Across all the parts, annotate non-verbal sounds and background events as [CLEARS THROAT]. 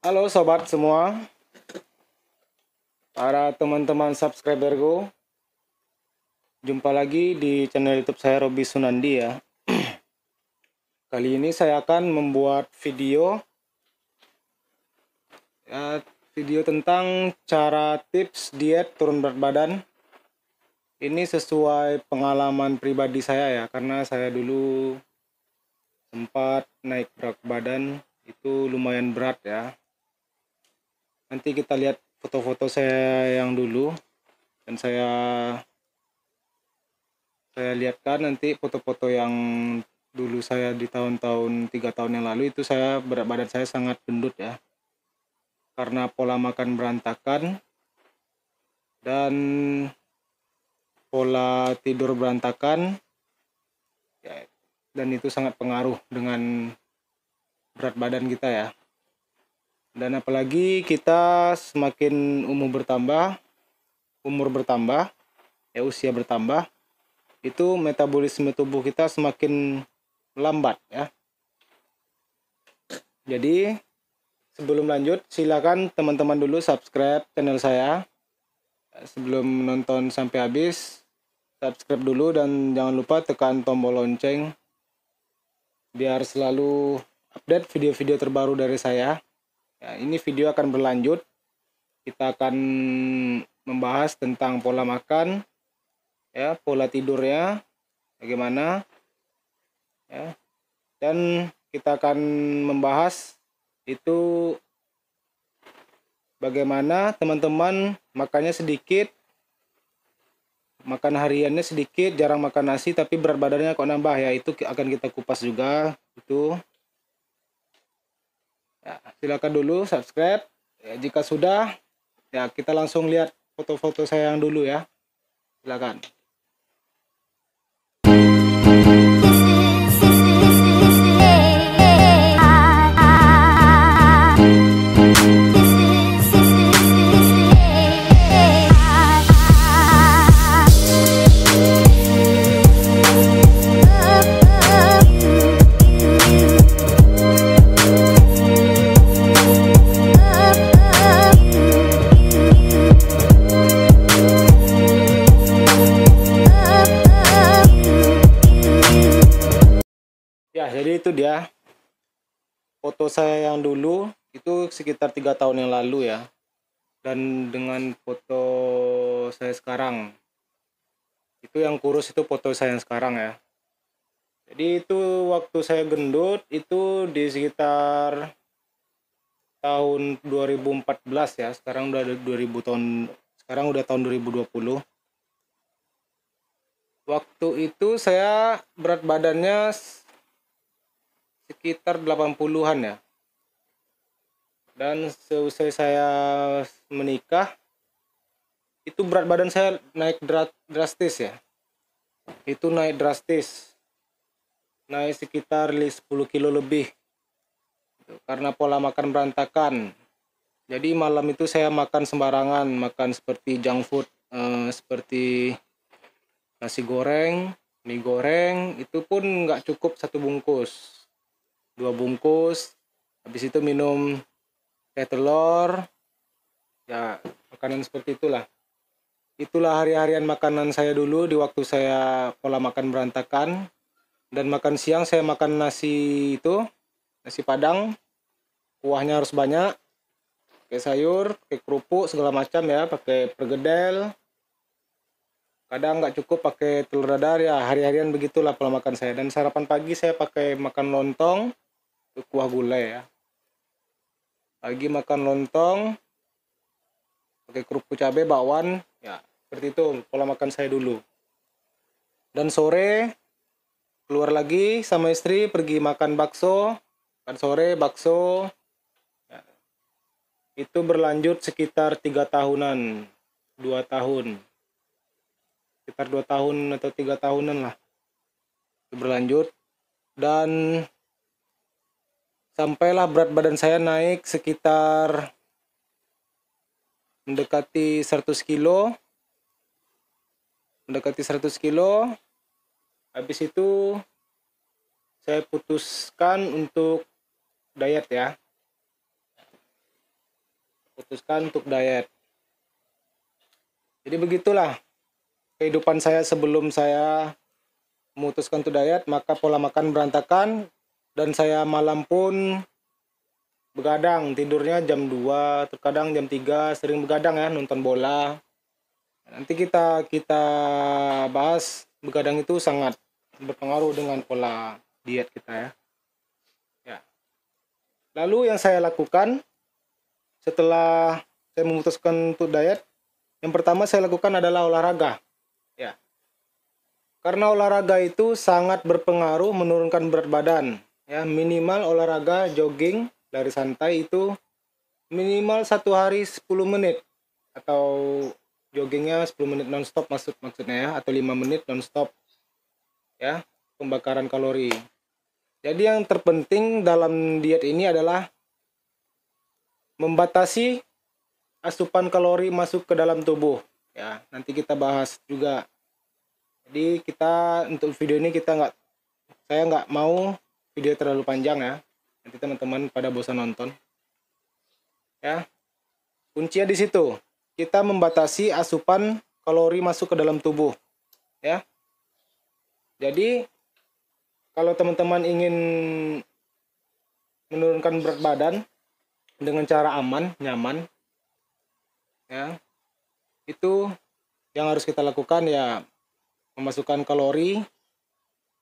Halo sobat semua, para teman-teman subscriberku, jumpa lagi di channel YouTube saya Robi Sunandi ya. [CLEARS THROAT] Kali ini saya akan membuat video, ya, video tentang cara tips diet turun berat badan. Ini sesuai pengalaman pribadi saya ya, karena saya dulu sempat naik berat badan itu lumayan berat ya nanti kita lihat foto-foto saya yang dulu dan saya saya lihatkan nanti foto-foto yang dulu saya di tahun-tahun tiga tahun yang lalu itu saya berat badan saya sangat gendut ya karena pola makan berantakan dan pola tidur berantakan ya, dan itu sangat pengaruh dengan berat badan kita ya dan apalagi kita semakin umur bertambah, umur bertambah, ya usia bertambah, itu metabolisme tubuh kita semakin lambat ya. Jadi sebelum lanjut silakan teman-teman dulu subscribe channel saya. Sebelum menonton sampai habis, subscribe dulu dan jangan lupa tekan tombol lonceng biar selalu update video-video terbaru dari saya. Ya, ini video akan berlanjut. Kita akan membahas tentang pola makan, ya, pola tidurnya, bagaimana, ya, dan kita akan membahas itu bagaimana teman-teman makannya sedikit, makan hariannya sedikit, jarang makan nasi tapi berat badannya kok nambah ya, itu akan kita kupas juga itu Ya, silakan dulu subscribe. Ya, jika sudah, ya kita langsung lihat foto-foto saya yang dulu ya. Silakan. jadi itu dia foto saya yang dulu itu sekitar tiga tahun yang lalu ya dan dengan foto saya sekarang itu yang kurus itu foto saya yang sekarang ya jadi itu waktu saya gendut itu di sekitar tahun 2014 ya sekarang udah 2000 tahun sekarang udah tahun 2020 waktu itu saya berat badannya sekitar 80-an ya dan seusai saya menikah itu berat badan saya naik drastis ya itu naik drastis naik sekitar 10 kilo lebih karena pola makan berantakan jadi malam itu saya makan sembarangan makan seperti junk food eh, seperti nasi goreng mie goreng itu pun nggak cukup satu bungkus dua bungkus habis itu minum teh telur ya makanan seperti itulah itulah hari-harian makanan saya dulu di waktu saya pola makan berantakan dan makan siang saya makan nasi itu nasi padang kuahnya harus banyak pakai sayur pakai kerupuk segala macam ya pakai pergedel kadang nggak cukup pakai telur dadar ya hari-harian begitulah pola makan saya dan sarapan pagi saya pakai makan lontong itu kuah gulai ya lagi makan lontong pakai kerupuk cabai bakwan ya seperti itu pola makan saya dulu dan sore keluar lagi sama istri pergi makan bakso makan sore bakso ya. itu berlanjut sekitar tiga tahunan dua tahun sekitar dua tahun atau tiga tahunan lah itu berlanjut dan sampailah berat badan saya naik sekitar mendekati 100 kilo mendekati 100 kilo habis itu saya putuskan untuk diet ya putuskan untuk diet jadi begitulah kehidupan saya sebelum saya memutuskan untuk diet maka pola makan berantakan dan saya malam pun begadang tidurnya jam 2 terkadang jam 3 sering begadang ya nonton bola nanti kita kita bahas begadang itu sangat berpengaruh dengan pola diet kita ya ya lalu yang saya lakukan setelah saya memutuskan untuk diet yang pertama saya lakukan adalah olahraga ya karena olahraga itu sangat berpengaruh menurunkan berat badan ya minimal olahraga jogging dari santai itu minimal satu hari 10 menit atau joggingnya 10 menit nonstop maksud maksudnya ya atau 5 menit nonstop ya pembakaran kalori jadi yang terpenting dalam diet ini adalah membatasi asupan kalori masuk ke dalam tubuh ya nanti kita bahas juga jadi kita untuk video ini kita nggak saya nggak mau video terlalu panjang ya nanti teman-teman pada bosan nonton ya kuncinya di situ kita membatasi asupan kalori masuk ke dalam tubuh ya jadi kalau teman-teman ingin menurunkan berat badan dengan cara aman nyaman ya itu yang harus kita lakukan ya memasukkan kalori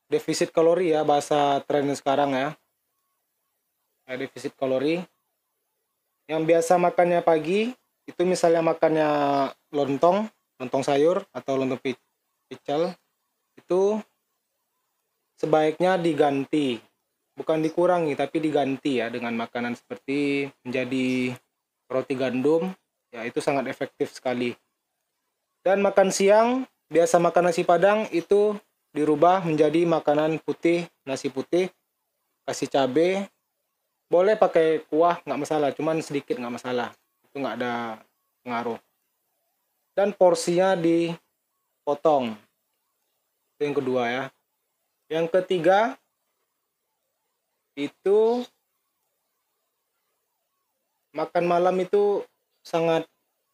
defisit kalori ya bahasa trennya sekarang ya nah, defisit kalori yang biasa makannya pagi itu misalnya makannya lontong lontong sayur atau lontong pecel itu sebaiknya diganti bukan dikurangi tapi diganti ya dengan makanan seperti menjadi roti gandum ya itu sangat efektif sekali dan makan siang biasa makan nasi padang itu dirubah menjadi makanan putih, nasi putih, kasih cabe. Boleh pakai kuah nggak masalah, cuman sedikit nggak masalah. Itu nggak ada pengaruh. Dan porsinya dipotong. Itu yang kedua ya. Yang ketiga itu makan malam itu sangat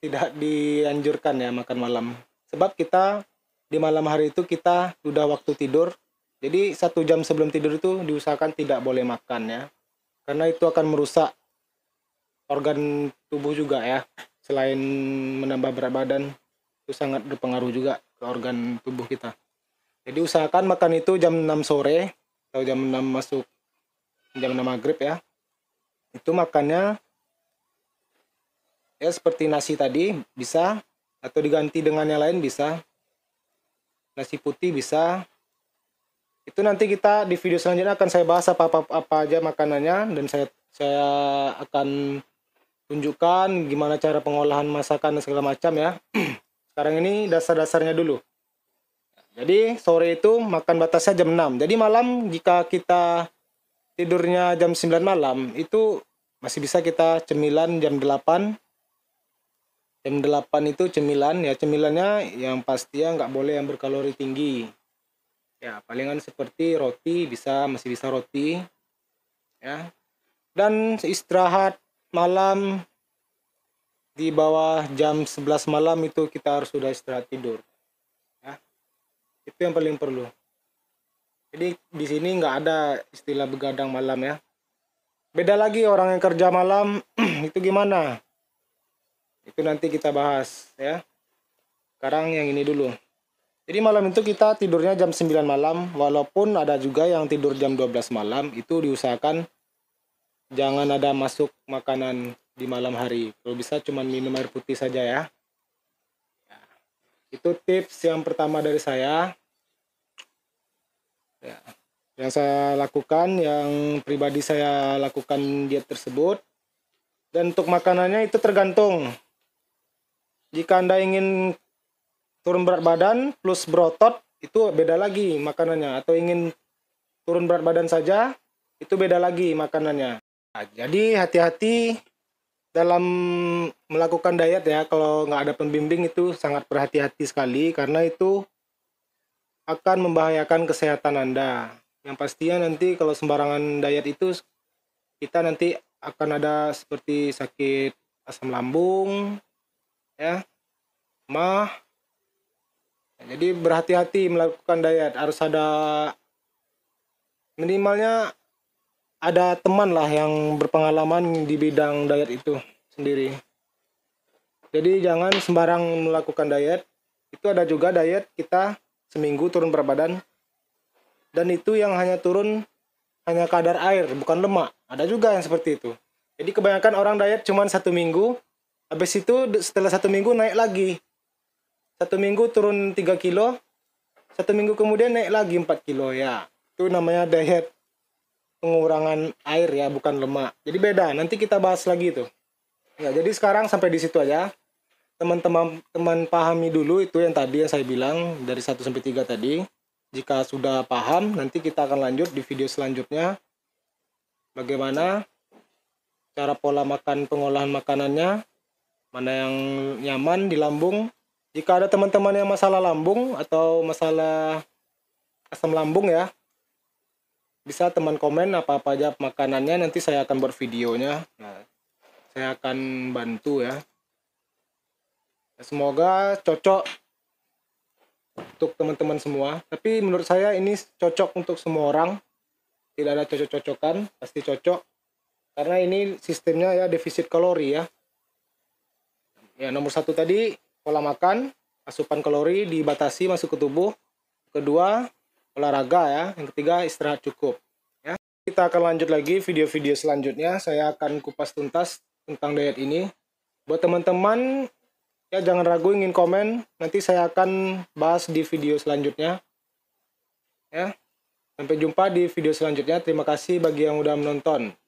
tidak dianjurkan ya makan malam. Sebab kita di malam hari itu kita sudah waktu tidur. Jadi satu jam sebelum tidur itu diusahakan tidak boleh makan ya. Karena itu akan merusak organ tubuh juga ya. Selain menambah berat badan, itu sangat berpengaruh juga ke organ tubuh kita. Jadi usahakan makan itu jam 6 sore atau jam 6 masuk jam 6 maghrib ya. Itu makannya ya seperti nasi tadi bisa atau diganti dengan yang lain bisa nasi putih bisa itu nanti kita di video selanjutnya akan saya bahas apa apa, apa aja makanannya dan saya saya akan tunjukkan gimana cara pengolahan masakan dan segala macam ya [CLEARS THROAT] sekarang ini dasar-dasarnya dulu jadi sore itu makan batasnya jam 6 jadi malam jika kita tidurnya jam 9 malam itu masih bisa kita cemilan jam 8 jam delapan itu cemilan ya cemilannya yang pasti ya nggak boleh yang berkalori tinggi ya palingan seperti roti bisa masih bisa roti ya dan istirahat malam di bawah jam 11 malam itu kita harus sudah istirahat tidur ya itu yang paling perlu jadi di sini nggak ada istilah begadang malam ya beda lagi orang yang kerja malam [CLEARS THROAT] itu gimana itu nanti kita bahas ya. Sekarang yang ini dulu. Jadi malam itu kita tidurnya jam 9 malam, walaupun ada juga yang tidur jam 12 malam, itu diusahakan jangan ada masuk makanan di malam hari. Kalau bisa cuma minum air putih saja ya. Nah, itu tips yang pertama dari saya. Ya. Yang saya lakukan, yang pribadi saya lakukan diet tersebut. Dan untuk makanannya itu tergantung jika Anda ingin turun berat badan plus berotot, itu beda lagi makanannya. Atau ingin turun berat badan saja, itu beda lagi makanannya. Nah, jadi hati-hati dalam melakukan diet ya, kalau nggak ada pembimbing itu sangat berhati-hati sekali karena itu akan membahayakan kesehatan Anda. Yang pastinya nanti kalau sembarangan diet itu kita nanti akan ada seperti sakit asam lambung, ya mah jadi berhati-hati melakukan diet harus ada minimalnya ada teman lah yang berpengalaman di bidang diet itu sendiri. Jadi jangan sembarang melakukan diet. Itu ada juga diet kita seminggu turun berat badan. Dan itu yang hanya turun hanya kadar air, bukan lemak. Ada juga yang seperti itu. Jadi kebanyakan orang diet cuma satu minggu, Habis itu setelah satu minggu naik lagi. Satu minggu turun 3 kilo. Satu minggu kemudian naik lagi 4 kilo ya. Itu namanya diet pengurangan air ya, bukan lemak. Jadi beda, nanti kita bahas lagi itu. Ya, jadi sekarang sampai di situ aja. Teman-teman teman pahami dulu itu yang tadi yang saya bilang dari 1 sampai 3 tadi. Jika sudah paham, nanti kita akan lanjut di video selanjutnya. Bagaimana cara pola makan pengolahan makanannya mana yang nyaman di lambung. Jika ada teman-teman yang masalah lambung atau masalah asam lambung ya, bisa teman komen apa-apa aja makanannya nanti saya akan buat videonya. Nah, saya akan bantu ya. Semoga cocok untuk teman-teman semua. Tapi menurut saya ini cocok untuk semua orang. Tidak ada cocok-cocokan, pasti cocok. Karena ini sistemnya ya defisit kalori ya. Ya, nomor satu tadi pola makan, asupan kalori dibatasi masuk ke tubuh. Kedua, olahraga ya. Yang ketiga, istirahat cukup. Ya. Kita akan lanjut lagi video-video selanjutnya. Saya akan kupas tuntas tentang diet ini. Buat teman-teman, ya jangan ragu ingin komen. Nanti saya akan bahas di video selanjutnya. Ya. Sampai jumpa di video selanjutnya. Terima kasih bagi yang udah menonton.